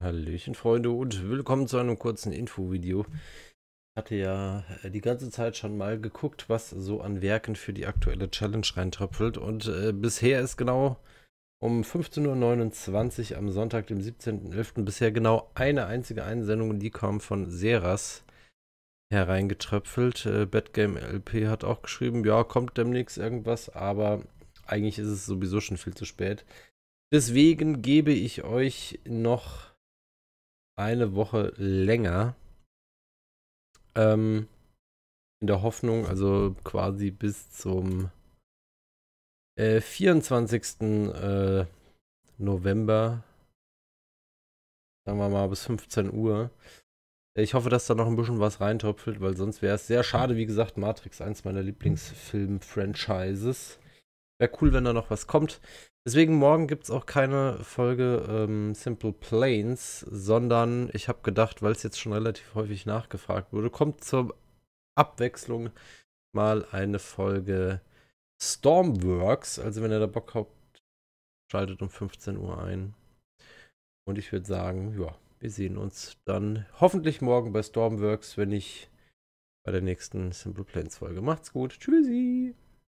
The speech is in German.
Hallöchen Freunde und willkommen zu einem kurzen Infovideo. Ich hatte ja äh, die ganze Zeit schon mal geguckt, was so an Werken für die aktuelle Challenge reintröpfelt und äh, bisher ist genau um 15.29 Uhr am Sonntag, dem 17.11. bisher genau eine einzige Einsendung und die kam von Seras hereingetröpfelt. Äh, Batgame LP hat auch geschrieben, ja kommt demnächst irgendwas, aber eigentlich ist es sowieso schon viel zu spät. Deswegen gebe ich euch noch eine Woche länger. Ähm, in der Hoffnung, also quasi bis zum äh, 24. Äh, November, sagen wir mal bis 15 Uhr. Ich hoffe, dass da noch ein bisschen was reintopfelt, weil sonst wäre es sehr schade. Wie gesagt, Matrix, eins meiner Lieblingsfilm-Franchises. Wäre cool, wenn da noch was kommt. Deswegen morgen gibt es auch keine Folge ähm, Simple Planes, sondern ich habe gedacht, weil es jetzt schon relativ häufig nachgefragt wurde, kommt zur Abwechslung mal eine Folge Stormworks. Also wenn ihr da Bock habt, schaltet um 15 Uhr ein. Und ich würde sagen, ja, wir sehen uns dann hoffentlich morgen bei Stormworks, wenn nicht bei der nächsten Simple Planes Folge. Macht's gut. Tschüssi.